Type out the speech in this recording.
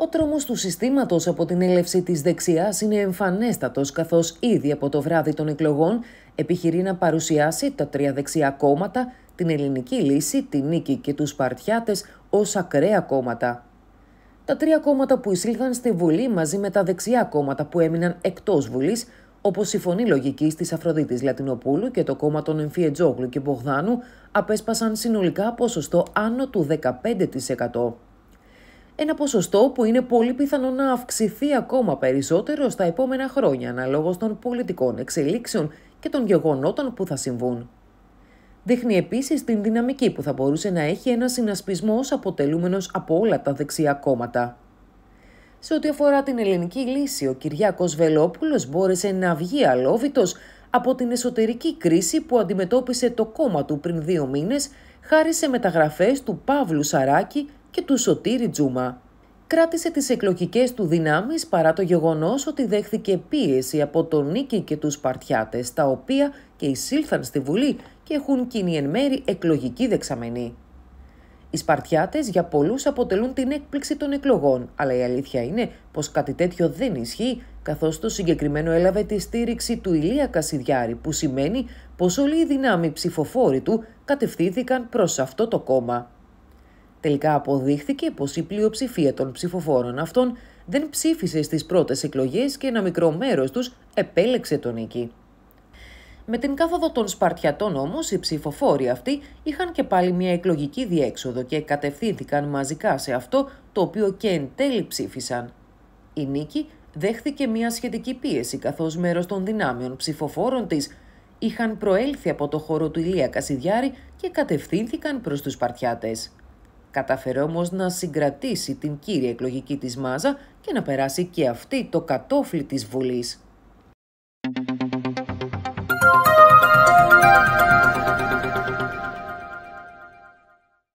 Ο τρόμο του συστήματος από την έλευση της δεξιάς είναι εμφανέστατος καθώς ήδη από το βράδυ των εκλογών επιχειρεί να παρουσιάσει τα τρία δεξιά κόμματα, την ελληνική λύση, τη νίκη και τους παρτιάτες ως ακραία κόμματα. Τα τρία κόμματα που εισήλθαν στη Βουλή μαζί με τα δεξιά κόμματα που έμειναν εκτός βουλής, όπως η Φωνή λογικής της Αφροδίτης Λατινοπούλου και το κόμμα των Εμφιετζόγλου και Μπογδάνου, απέσπασαν συνολικά ποσοστό άνω του 15%. Ένα ποσοστό που είναι πολύ πιθανό να αυξηθεί ακόμα περισσότερο στα επόμενα χρόνια αναλόγως των πολιτικών εξελίξεων και των γεγονότων που θα συμβούν. Δείχνει επίσης την δυναμική που θα μπορούσε να έχει ένα συνασπισμό αποτελούμενος από όλα τα δεξιά κόμματα. Σε ό,τι αφορά την ελληνική λύση, ο Κυριάκος Βελόπουλος μπόρεσε να βγει αλόβητος από την εσωτερική κρίση που αντιμετώπισε το κόμμα του πριν δύο μήνες χάρη σε μεταγραφές του Παύλου Σαράκη και του Σωτήρη Τζούμα. Κράτησε τις εκλογικές του δυνάμεις παρά το γεγονός ότι δέχθηκε πίεση από τον Νίκη και τους σπαρτιάτες, τα οποία και εισήλθαν στη Βουλή και έχουν κοινή εν μέρη εκλογική δεξαμενή. Οι Σπαρτιάτες για πολλούς αποτελούν την έκπληξη των εκλογών, αλλά η αλήθεια είναι πως κάτι τέτοιο δεν ισχύει, καθώς το συγκεκριμένο έλαβε τη στήριξη του Ηλία Κασιδιάρη, που σημαίνει πως όλοι οι δυνάμοι ψηφοφόροι του κατευθύνθηκαν προς αυτό το κόμμα. Τελικά αποδείχθηκε πως η πλειοψηφία των ψηφοφόρων αυτών δεν ψήφισε στις πρώτες εκλογές και ένα μικρό μέρος τους επέλεξε τον νίκη. Με την κάθοδο των Σπαρτιατών όμως, οι ψηφοφόροι αυτοί είχαν και πάλι μια εκλογική διέξοδο και κατευθύνθηκαν μαζικά σε αυτό το οποίο και εν τέλει ψήφισαν. Η Νίκη δέχθηκε μια σχετική πίεση καθώς μέρος των δυνάμεων ψηφοφόρων της είχαν προέλθει από το χώρο του Ηλία Κασιδιάρη και κατευθύνθηκαν προς τους σπαρτιάτες. Κατάφερε όμως να συγκρατήσει την κύρια εκλογική της μάζα και να περάσει και αυτή το κατόφλι της Βουλής.